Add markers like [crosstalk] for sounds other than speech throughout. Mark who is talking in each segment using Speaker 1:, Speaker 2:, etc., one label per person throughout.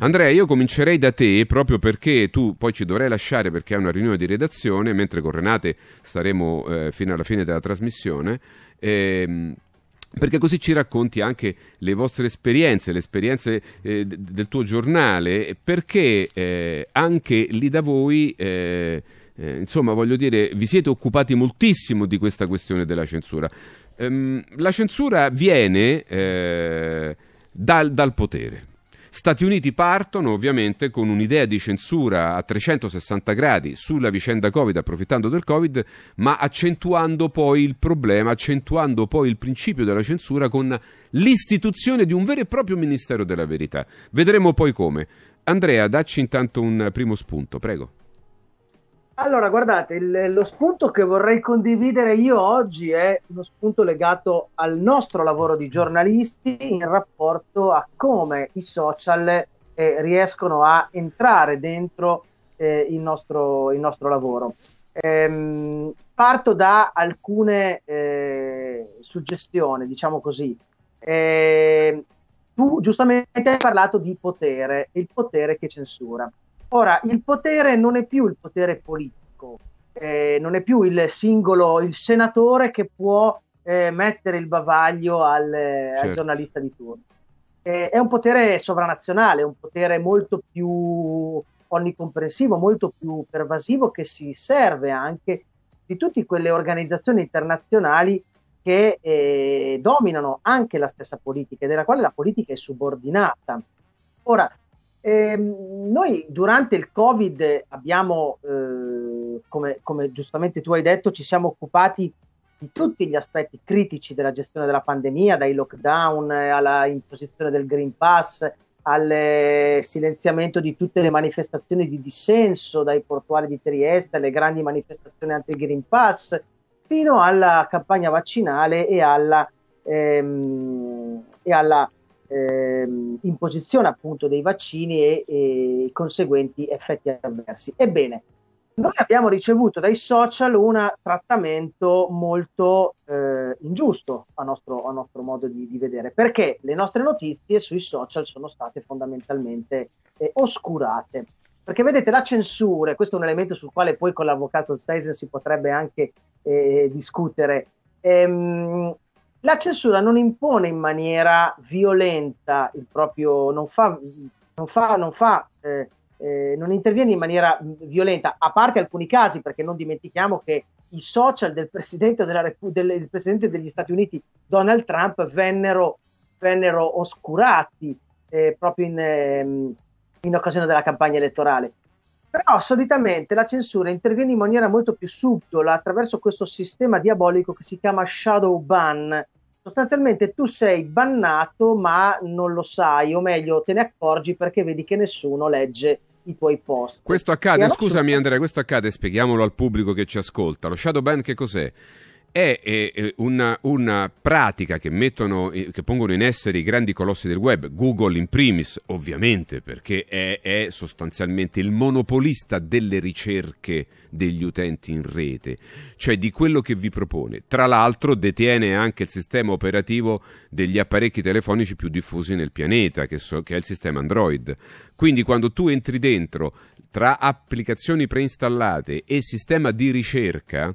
Speaker 1: Andrea, io comincerei da te proprio perché tu poi ci dovrai lasciare perché hai una riunione di redazione, mentre con Renate staremo eh, fino alla fine della trasmissione. Ehm, perché così ci racconti anche le vostre esperienze, le esperienze eh, del tuo giornale, perché eh, anche lì da voi, eh, eh, insomma, voglio dire, vi siete occupati moltissimo di questa questione della censura. Ehm, la censura viene eh, dal, dal potere Stati Uniti partono ovviamente con un'idea di censura a 360 gradi sulla vicenda Covid, approfittando del Covid, ma accentuando poi il problema, accentuando poi il principio della censura con l'istituzione di un vero e proprio Ministero della Verità. Vedremo poi come. Andrea, dacci intanto un primo spunto, prego.
Speaker 2: Allora, guardate, il, lo spunto che vorrei condividere io oggi è uno spunto legato al nostro lavoro di giornalisti in rapporto a come i social eh, riescono a entrare dentro eh, il, nostro, il, nostro, lavoro. Ehm, parto da alcune eh, suggestioni, diciamo così. Ehm, tu giustamente hai parlato di potere, il potere che censura. Ora, il potere non è più il potere politico, eh, non è più il singolo, il senatore che può eh, mettere il bavaglio al, eh, certo. al giornalista di turno. Eh, è un potere sovranazionale, un potere molto più onnicomprensivo, molto più pervasivo che si serve anche di tutte quelle organizzazioni internazionali che eh, dominano anche la stessa politica e della quale la politica è subordinata. Ora, eh, noi durante il Covid abbiamo, eh, come, come, giustamente tu hai detto, ci siamo occupati di tutti gli aspetti critici della gestione della pandemia, dai lockdown alla imposizione del Green Pass, al silenziamento di tutte le manifestazioni di dissenso dai portuali di Trieste, alle grandi manifestazioni anti-Green Pass, fino alla campagna vaccinale e alla, ehm, e alla ehm, imposizione appunto dei vaccini e, e i conseguenti effetti avversi. Ebbene, noi abbiamo ricevuto dai social un trattamento molto eh, ingiusto a nostro, a nostro modo di, di, vedere, perché le nostre notizie sui social sono state fondamentalmente eh, oscurate. Perché vedete la censura, questo è un elemento sul quale poi con l'avvocato Steisen si potrebbe anche eh, discutere, ehm, la censura non impone in maniera violenta il proprio, non fa, non fa, non fa eh, eh, non interviene in maniera violenta, a parte alcuni casi, perché non dimentichiamo che i social del presidente, della, del presidente degli Stati Uniti, Donald Trump, vennero, vennero oscurati eh, proprio in, ehm, in, occasione della campagna elettorale. Però solitamente la censura interviene in maniera molto più subdola attraverso questo sistema diabolico che si chiama shadow ban, sostanzialmente tu sei bannato ma non lo sai, o meglio te ne accorgi perché vedi che nessuno legge i tuoi post. Questo
Speaker 1: accade, scusami Andrea, questo accade, spieghiamolo al pubblico che ci ascolta. Lo shadow ban che cos'è? è, una, una, pratica che, mettono, che pongono in essere i grandi colossi del web, Google in primis ovviamente, perché è, è sostanzialmente il monopolista delle ricerche degli utenti in rete, cioè di quello che vi propone. Tra l'altro detiene anche il sistema operativo degli apparecchi telefonici più diffusi nel pianeta, che, so, che è il sistema Android. Quindi quando tu entri dentro tra applicazioni preinstallate e sistema di ricerca,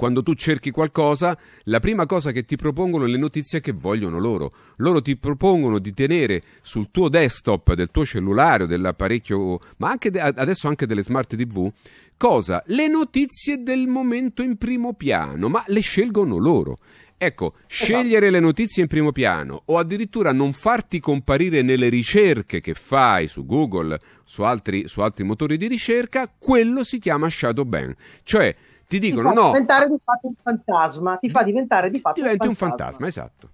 Speaker 1: quando tu cerchi qualcosa, la prima cosa che ti propongono è le notizie che vogliono loro. Loro ti propongono di tenere sul tuo desktop, del tuo cellulare, o dell'apparecchio, ma anche de- adesso anche delle smart TV, cosa? Le notizie del momento in primo piano, ma le scelgono loro. Ecco, scegliere le notizie in primo piano o addirittura non farti comparire nelle ricerche che fai su Google, su altri, su altri motori di ricerca, quello si chiama shadow ban. Cioè, ti dicono ti fa
Speaker 2: diventare di fatto un fantasma, ti fa diventare di fatto Diventi un fantasma. un fantasma, esatto.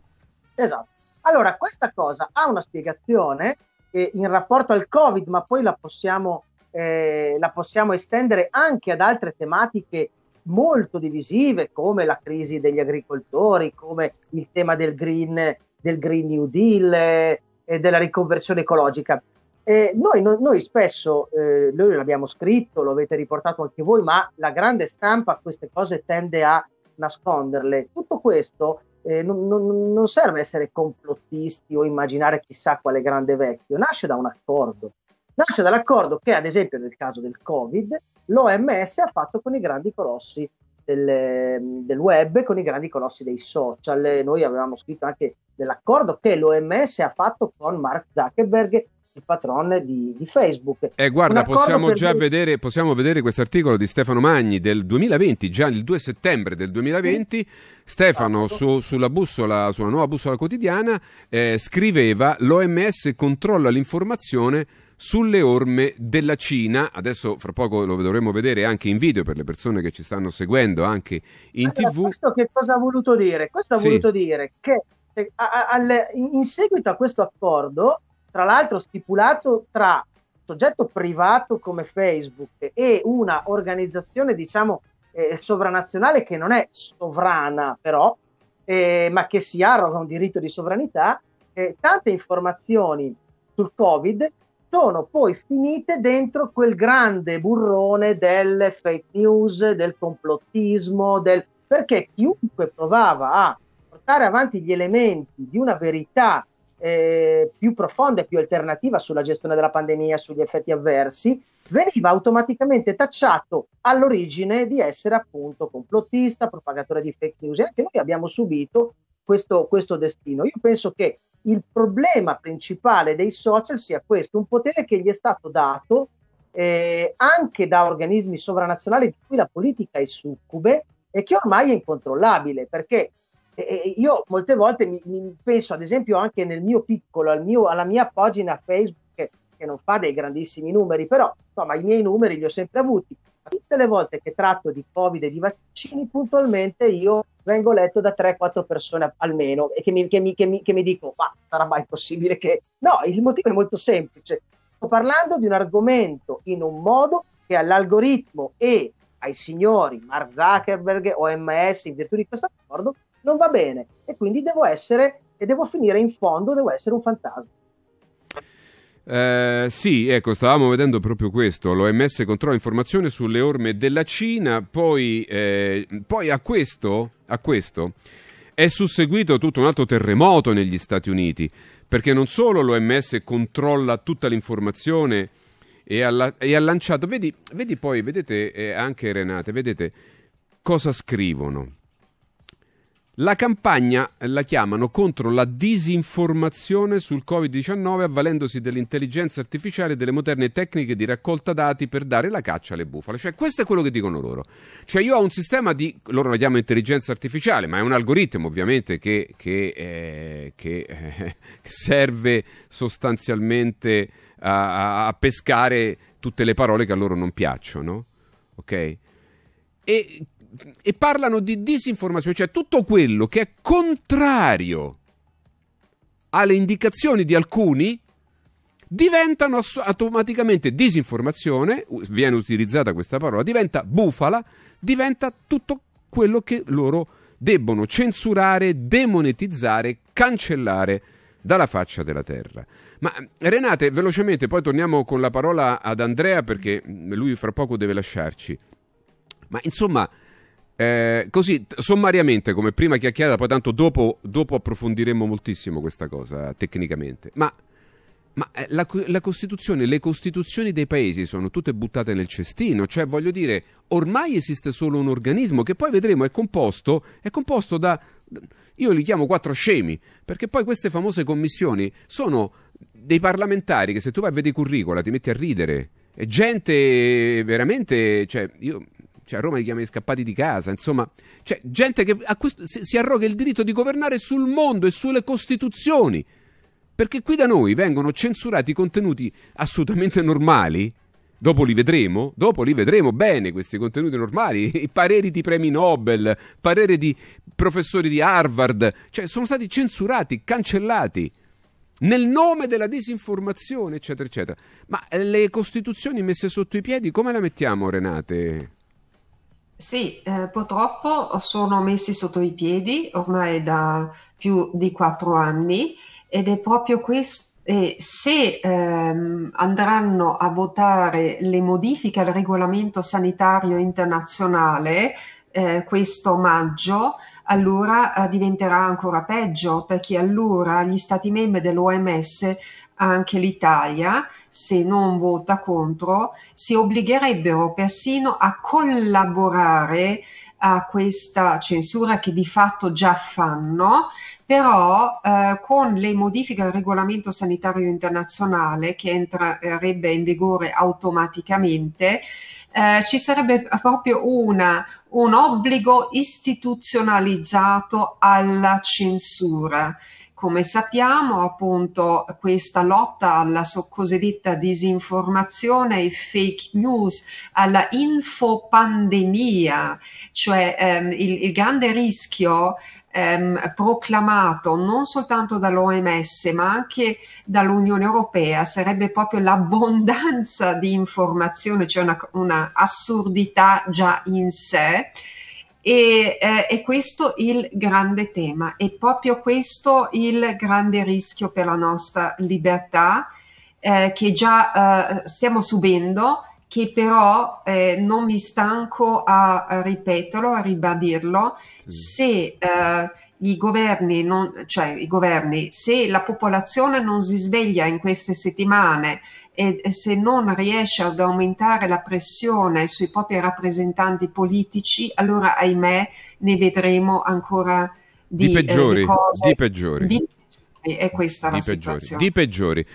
Speaker 2: Esatto. Allora, questa cosa ha una spiegazione eh, in rapporto al Covid, ma poi la possiamo, eh, la possiamo estendere anche ad altre tematiche molto divisive come la crisi degli agricoltori, come il tema del Green, del green New Deal eh, della riconversione ecologica. Eh, noi, no, noi, spesso, eh, noi l'abbiamo scritto, lo avete riportato anche voi, ma la grande stampa queste cose tende a nasconderle. Tutto questo eh, non, non, non, serve essere complottisti o immaginare chissà quale grande vecchio, nasce da un accordo. Nasce dall'accordo che, ad esempio, nel caso del Covid, l'OMS ha fatto con i grandi colossi del, del web, con i grandi colossi dei social. Noi avevamo scritto anche dell'accordo che l'OMS ha fatto con Mark Zuckerberg il patron di, di Facebook. Eh, guarda, possiamo già per...
Speaker 1: vedere, possiamo vedere questo articolo di Stefano Magni del 2020, già il 2 settembre del 2020. Sì. Stefano esatto. su, sulla, bussola, sulla nuova bussola quotidiana eh, scriveva l'OMS controlla l'informazione sulle orme della Cina. Adesso fra poco lo dovremo vedere anche in video per le persone che ci stanno seguendo anche in allora, tv. Questo che
Speaker 2: cosa ha voluto dire? Questo ha voluto dire che eh, in seguito a questo accordo tra l'altro stipulato tra soggetto privato come Facebook e una organizzazione, diciamo, eh, sovranazionale che non è sovrana, però, eh, ma che si arroga un diritto di sovranità, eh, tante informazioni sul Covid sono poi finite dentro quel grande burrone delle fake news, del complottismo, del... perché chiunque provava a portare avanti gli elementi di una verità eh, più profonda e più alternativa sulla gestione della pandemia, sugli effetti avversi, veniva automaticamente tacciato all'origine di essere appunto complottista, propagatore di fake news e anche noi abbiamo subito questo, questo destino. Io penso che il problema principale dei social sia questo, un potere che gli è stato dato eh, anche da organismi sovranazionali di cui la politica è succube e che ormai è incontrollabile perché e io molte volte mi, mi penso, ad esempio, anche nel mio piccolo, al mio, alla mia pagina Facebook, che, che, non fa dei grandissimi numeri, però insomma i miei numeri li ho sempre avuti. Tutte le volte che tratto di Covid e di vaccini, puntualmente io vengo letto da 3-4 persone almeno e che mi, che mi, che mi, che mi dico: Ma sarà mai possibile che. No, il motivo è molto semplice. Sto parlando di un argomento in un modo che all'algoritmo e ai signori Mark Zuckerberg, OMS, in virtù di questo accordo, non va bene e quindi devo essere e devo finire in fondo, devo essere un fantasma.
Speaker 1: Eh, sì, ecco, stavamo vedendo proprio questo. L'OMS controlla informazioni sulle orme della Cina, poi, eh, poi a, questo, a questo è susseguito tutto un altro terremoto negli Stati Uniti, perché non solo l'OMS controlla tutta l'informazione e ha, lanciato, vedi, vedi poi, vedete eh, anche Renate, vedete cosa scrivono. La campagna eh, la chiamano contro la disinformazione sul Covid-19 avvalendosi dell'intelligenza artificiale e delle moderne tecniche di raccolta dati per dare la caccia alle bufale. Cioè, questo è quello che dicono loro. Cioè, io ho un sistema di... loro la chiamano intelligenza artificiale, ma è un algoritmo ovviamente che, che, eh, che eh, [laughs] serve sostanzialmente a, a, pescare tutte le parole che a loro non piacciono. Ok? E e parlano di disinformazione, cioè tutto quello che è contrario alle indicazioni di alcuni diventano automaticamente disinformazione, viene utilizzata questa parola, diventa bufala, diventa tutto quello che loro debbono censurare, demonetizzare, cancellare dalla faccia della terra. Ma ehm, Renate, velocemente, poi torniamo con la parola ad Andrea perché lui fra poco deve lasciarci. Ma insomma, eh, così, sommariamente, come prima chiacchierata, poi tanto dopo, dopo approfondiremo moltissimo questa cosa tecnicamente. Ma, ma eh, la, la, Costituzione, le Costituzioni dei paesi sono tutte buttate nel cestino, cioè voglio dire, ormai esiste solo un organismo che poi vedremo è composto, è composto da... Io li chiamo quattro scemi, perché poi queste famose commissioni sono dei parlamentari che se tu vai a vedere i curricula ti metti a ridere. È gente veramente... Cioè, io, cioè a Roma li chiama gli scappati di casa, insomma, cioè gente che questo, si, si arroga il diritto di governare sul mondo e sulle costituzioni. Perché qui da noi vengono censurati contenuti assolutamente normali. Dopo li vedremo, dopo li vedremo bene questi contenuti normali, [laughs] i pareri di premi Nobel, pareri di professori di Harvard, cioè sono stati censurati, cancellati nel nome della disinformazione, eccetera, eccetera. Ma eh, le costituzioni messe sotto i piedi come la mettiamo, Renate?
Speaker 3: Sì, eh, purtroppo sono messi sotto i piedi ormai da più di quattro anni ed è proprio questo. Eh, se ehm, andranno a votare le modifiche al regolamento sanitario internazionale eh, questo maggio, allora eh, diventerà ancora peggio perché allora gli stati membri dell'OMS anche l'Italia, se non vota contro, si obbligherebbero persino a collaborare a questa censura che di fatto già fanno, però eh, con le modifiche al regolamento sanitario internazionale che entrerebbe eh, in vigore automaticamente, eh, ci sarebbe proprio una, un obbligo istituzionalizzato alla censura. Come sappiamo, appunto, questa lotta alla so- cosiddetta disinformazione e fake news, alla infopandemia, cioè ehm, il, il grande rischio Ehm, proclamato non soltanto dall'OMS ma anche dall'Unione Europea sarebbe proprio l'abbondanza di informazione, cioè una, una assurdità già in sé e eh, è questo il grande tema, è proprio questo il grande rischio per la nostra libertà eh, che già eh, stiamo subendo che però eh, non mi stanco a, ripeterlo, a ribadirlo, sì. Mm. se eh, i governi, non, cioè i governi, se la popolazione non si sveglia in queste settimane e, e, se non riesce ad aumentare la pressione sui propri rappresentanti politici, allora ahimè ne vedremo ancora di, di peggiori. Eh, di, di peggiori. Di, è questa di la peggiori, situazione.
Speaker 1: Di peggiori.